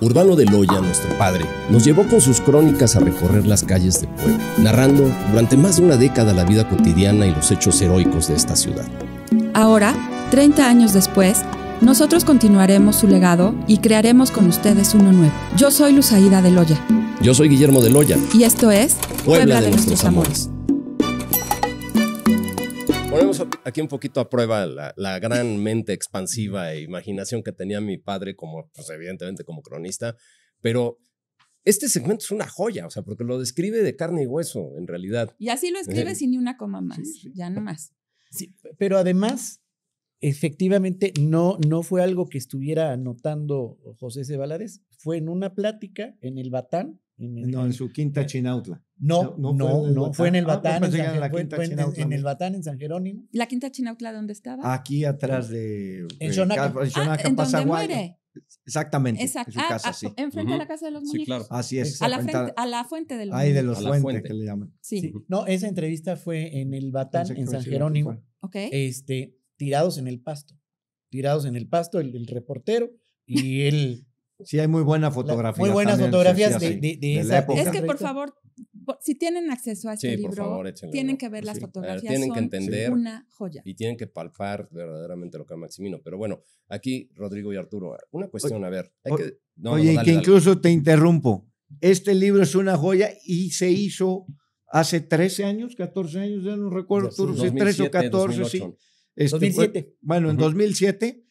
Urbano de Loya, nuestro padre, nos llevó con sus crónicas a recorrer las calles de Puebla, narrando durante más de una década la vida cotidiana y los hechos heroicos de esta ciudad. Ahora, 30 años después, nosotros continuaremos su legado y crearemos con ustedes uno nuevo. Yo soy Luzaida de Loya. Yo soy Guillermo de Loya. Y esto es Puebla, de, nuestros, amores aquí un poquito a prueba la, la, gran mente expansiva e imaginación que tenía mi padre, como, pues, evidentemente como cronista, pero este segmento es una joya, o sea, porque lo describe de carne y hueso, en realidad. Y así lo escribe eh. sin ni una coma más, ya no más. pero además, efectivamente, no, no fue algo que estuviera anotando José C. fue en una plática en el Batán, no, en su quinta eh, Chinautla. No, no, no, fue, en el ah, Batán. en, el Batán, en San Jerónimo. ¿La quinta Chinautla dónde estaba? Aquí atrás de. En eh, ah, Xonaca. En Exactamente. Exacto. En su ah, casa, sí. Enfrente a la casa de los muñecos. Sí, claro. Así es. A la, frente, a la, fuente de los Ahí de los fuentes que le llaman. Sí. No, esa entrevista fue en el Batán, en San Jerónimo. Ok. Este, tirados en el pasto. Tirados en el pasto, el, el reportero y él Sí, hay muy buena fotografía. muy buenas fotografías de, de, esa época. Es que, por favor, si tienen acceso a este libro, tienen que ver las fotografías. tienen son que entender una joya. Y tienen que palpar verdaderamente lo que Maximino. Pero bueno, aquí Rodrigo y Arturo, una cuestión, a ver. que, oye, que incluso te interrumpo. Este libro es una joya y se hizo hace 13 años, 14 años, ya no recuerdo, Arturo, si 13 o 14, sí. 2007. Este bueno, en 2007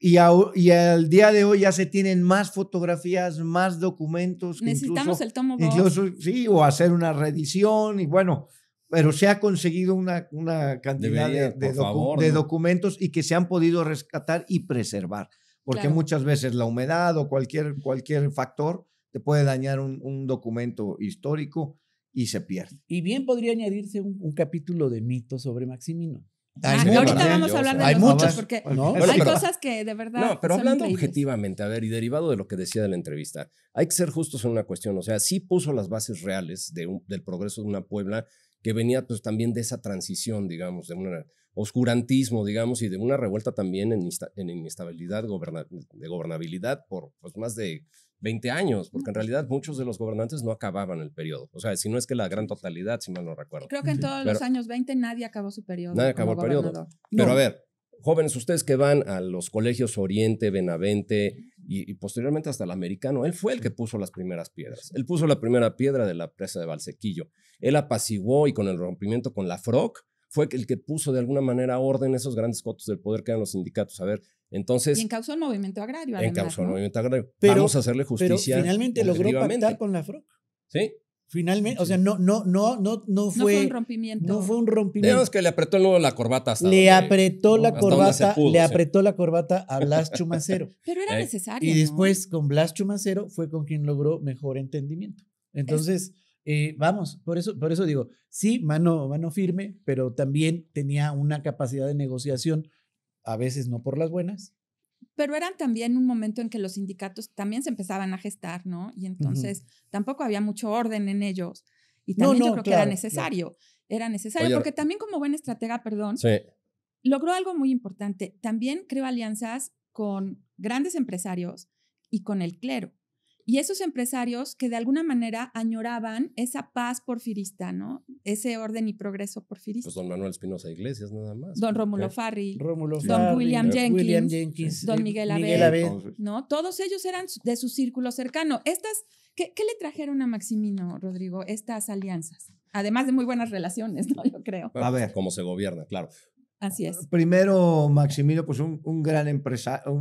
y, al día de hoy ya se tienen más fotografías, más documentos. Necesitamos el tomo incluso, Sí, o hacer una reedición y bueno, pero se ha conseguido una, una cantidad de, documentos y que se han podido rescatar y preservar, porque muchas veces la humedad o cualquier, cualquier factor te puede dañar un, documento histórico y se pierde. Y bien podría añadirse un, un capítulo de mitos sobre Maximino. Ah, ahorita vamos a hablar de hay los porque hay cosas que de verdad. No, pero hablando objetivamente, a ver, y derivado de lo que decía de la entrevista, hay que ser justos en una cuestión. O sea, sí puso las bases reales de del progreso de una Puebla que venía pues también de esa transición, digamos, de un oscurantismo, digamos, y de una revuelta también en, inestabilidad de gobernabilidad por pues, más de 20 años, porque en realidad muchos de los gobernantes no acababan el periodo. O sea, si no es que la gran totalidad, si mal no recuerdo. Creo que en todos los años 20 nadie acabó su periodo. Nadie acabó el periodo. Pero a ver, jóvenes, ustedes que van a los colegios Oriente, Benavente y, posteriormente hasta el americano, él fue el que puso las primeras piedras. Él puso la primera piedra de la presa de balsequillo Él apaciguó y con el rompimiento con la FROC, fue el que puso de alguna manera orden esos grandes cotos del poder que eran los sindicatos. A ver, entonces. Y encausó el movimiento agrario. Además, encausó el movimiento agrario. Pero, Vamos a hacerle justicia. Pero finalmente logró pactar con la FROC. Sí. Finalmente, o sea, no, no, no, no, no fue, no fue un rompimiento. No fue un rompimiento. Digamos que le apretó luego la corbata hasta Le apretó la corbata, le apretó la corbata a Blas Chumacero. Pero era eh, necesario. Y después, con Blas Chumacero, fue con quien logró mejor entendimiento. Entonces. Eh, vamos, por eso, por eso digo, sí, mano, mano firme, pero también tenía una capacidad de negociación, a veces no por las buenas. Pero eran también un momento en que los sindicatos también se empezaban a gestar, ¿no? Y entonces tampoco había mucho orden en ellos. Y también yo creo que era necesario. Era necesario, porque también como buen estratega, perdón, logró algo muy importante. También creó alianzas con grandes empresarios y con el clero. Y esos empresarios que de alguna manera añoraban esa paz porfirista, ¿no? Ese orden y progreso porfirista. Pues don Manuel Espinosa Iglesias, nada más. Don Rómulo Farri. Rómulo Don William, Jenkins, William Jenkins. Don eh, Miguel Abel. ¿No? Todos ellos eran de su círculo cercano. Estas, ¿qué, le trajeron a Maximino, Rodrigo, estas alianzas? Además de muy buenas relaciones, ¿no? Yo creo. a ver. Pues, cómo se gobierna, claro. Así es. Primero, Maximilio, pues un, un gran empresario,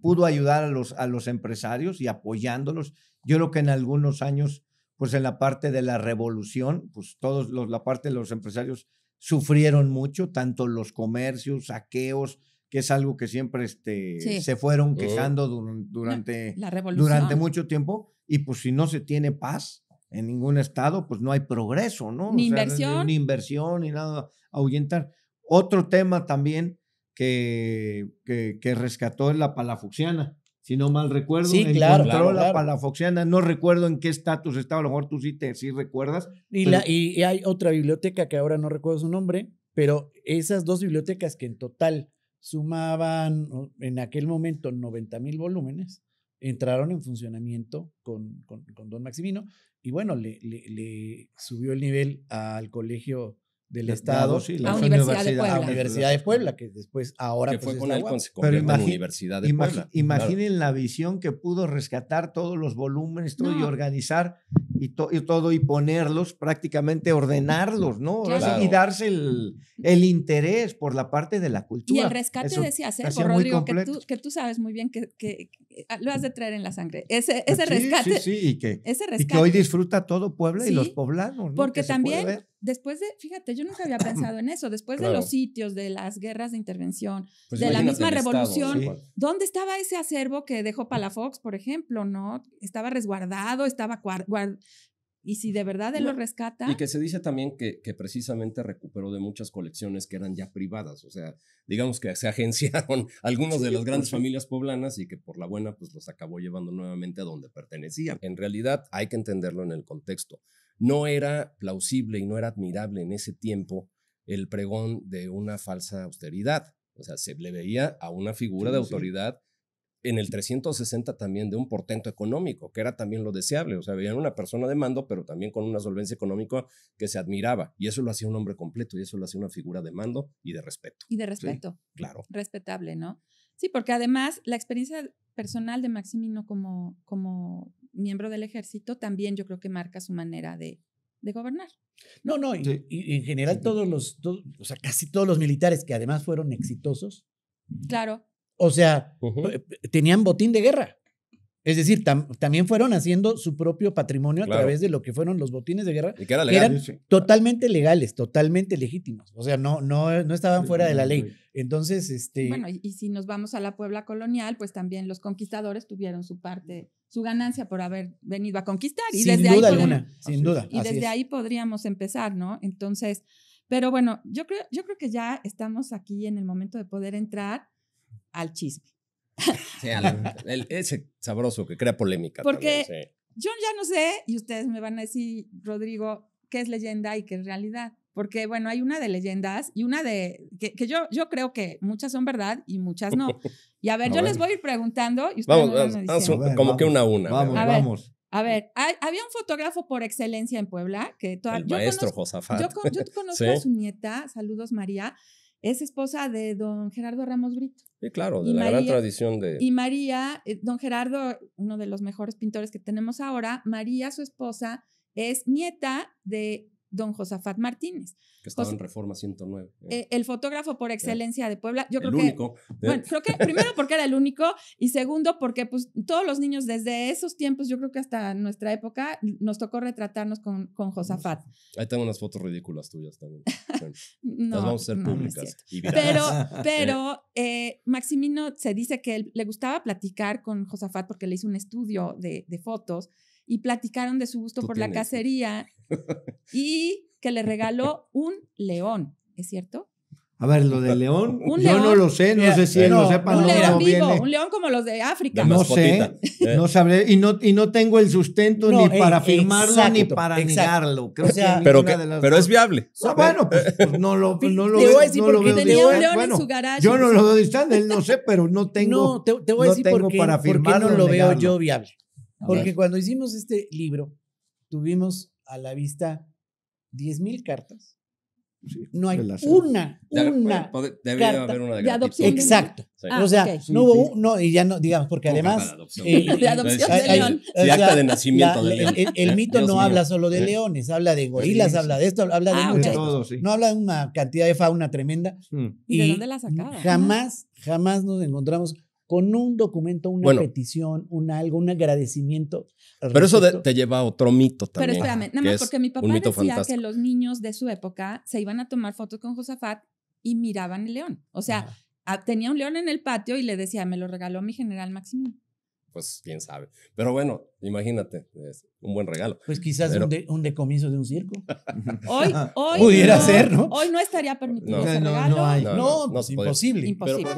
pudo ayudar a los, a los empresarios y apoyándolos. Yo creo que en algunos años, pues en la parte de la revolución, pues todos los, la parte de los empresarios sufrieron mucho, tanto los comercios, saqueos, que es algo que siempre este, se fueron oh. quejando durante, durante mucho tiempo. Y pues si no se tiene paz, en ningún estado, pues no hay progreso, ¿no? Ni inversión. Ni inversión, ni nada ahuyentar. Otro tema también que, que, rescató es la palafoxiana. Si no mal recuerdo, sí, claro, la palafoxiana. No recuerdo en qué estatus estaba, a lo mejor tú sí, te, recuerdas. Y, la, y, hay otra biblioteca que ahora no recuerdo su nombre, pero esas dos bibliotecas que en total sumaban en aquel momento 90 mil volúmenes, entraron en funcionamiento con, con, don Maximino y bueno, le, le, le subió el nivel al colegio del Estado, sí, la a Universidad, de Puebla. Universidad de Puebla, que después ahora que pues fue con Universidad de Puebla. Imaginen la visión que pudo rescatar todos los volúmenes, todo y organizar y, todo y ponerlos, prácticamente ordenarlos, ¿no? Y darse el, interés por la parte de la cultura. Y el rescate Eso Rodrigo, que tú, que tú, sabes muy bien que, que, lo has de traer en la sangre. Ese, ah, ese rescate. Sí, sí, y que, Y que hoy disfruta todo Puebla y los poblanos. ¿no? Porque también después de, fíjate, yo nunca había pensado en eso, después de los sitios, de las guerras de intervención, pues de la misma revolución, ¿dónde estaba ese acervo que dejó Palafox, por ejemplo, no? Estaba resguardado, estaba guardado? y si de verdad él lo rescata. Y que se dice también que, que, precisamente recuperó de muchas colecciones que eran ya privadas, o sea, digamos que se agenciaron algunos de las grandes familias poblanas y que por la buena pues los acabó llevando nuevamente a donde pertenecían. En realidad hay que entenderlo en el contexto. No era plausible y no era admirable en ese tiempo el pregón de una falsa austeridad. O sea, se le veía a una figura de autoridad en el 360 también de un portento económico, que era también lo deseable. O sea, veían una persona de mando, pero también con una solvencia económica que se admiraba. Y eso lo hacía un hombre completo y eso lo hacía una figura de mando y de respeto. Y de respeto. claro. Respetable, ¿no? Sí, porque además la experiencia personal de Maximino como, como miembro del ejército, también yo creo que marca su manera de, gobernar. No, no, y, en general todos los, o sea, casi todos los militares que además fueron exitosos. Claro. O sea, eh, tenían botín de guerra. Es decir, también fueron haciendo su propio patrimonio a través de lo que fueron los botines de guerra, que, eran totalmente legales, totalmente legítimos. O sea, no, no, no estaban fuera de la ley. Entonces, este... Bueno, y, si nos vamos a la Puebla colonial, pues también los conquistadores tuvieron su parte, su ganancia por haber venido a conquistar. Y sin desde duda alguna, sin duda. Y desde ahí podríamos empezar, ¿no? Entonces, pero bueno, yo creo, yo creo que ya estamos aquí en el momento de poder entrar al chisme ese sabroso que crea polémica. Porque yo ya no sé, y ustedes me van a decir, Rodrigo, qué es leyenda y qué es realidad. Porque, bueno, hay una de leyendas y una de. que, yo, yo creo que muchas son verdad y muchas no. Y a ver, yo les voy a ir preguntando y ustedes vamos, vamos, como que una a una. Vamos, a ver, vamos. A ver, había un fotógrafo por excelencia en Puebla que El maestro Yo, conozco a su nieta, saludos María, es esposa de don Gerardo Ramos Brito. Sí, claro, de la gran tradición de... Y María, eh, don Gerardo, uno de los mejores pintores que tenemos ahora, María, su esposa, es nieta de don Josafat Martínez. Que estaba en Reforma 109. Eh. Eh, el fotógrafo por eh. excelencia de Puebla. Yo el creo único. que. Bueno, creo que primero porque era el único y segundo porque pues todos los niños desde esos tiempos, yo creo que hasta nuestra época, nos tocó retratarnos con, con Josafat. Ahí tengo unas fotos ridículas tuyas también. no, Las vamos a hacer públicas. pero, pero Maximino se dice que le gustaba platicar con Josafat porque le hizo un estudio de, de fotos y platicaron de su gusto por la cacería y que le regaló un león, ¿es cierto? A ver, lo del león, yo no lo sé, no sé si él lo sepa. Un león vivo, un león como los de África. no sé, eh. no sabré, y no, y no tengo el sustento ni eh, para firmarlo ni para negarlo. que pero, pero es viable. Ah, bueno, pues, pues, no lo, no lo te veo. Voy a decir no porque lo veo tenía un león en su garaje. Yo no lo veo él no sé, pero no tengo. No, te, voy a decir porque, para no lo veo yo viable. Porque cuando hicimos este libro, tuvimos a la vista 10.000 cartas. no hay una, de, una haber una de, adopción. Exacto. Ah, o sea, no hubo, no, y ya no, digamos, porque además. Eh, de adopción de león. acta de nacimiento de león. El, mito no habla solo de ¿Eh? leones, habla de gorilas, habla de esto, habla de ah, muchas No habla de una cantidad de fauna tremenda. Mm. ¿Y, de dónde la sacaron? Jamás, jamás nos encontramos con un documento, una petición, un algo, un agradecimiento. Pero eso te lleva a otro mito también. Pero espérame, nada más porque mi papá decía que los niños de su época se iban a tomar fotos con Josafat y miraban el león. O sea, ah, tenía un león en el patio y le decía, me lo regaló mi general Maximil. pues quién sabe. Pero bueno, imagínate, es un buen regalo. Pues quizás un, de, decomiso de un circo. hoy, hoy. Pudiera ser, ¿no? Hoy no estaría permitido. No, ese no, regalo. no, no, no, no, no es pues, imposible. Imposible.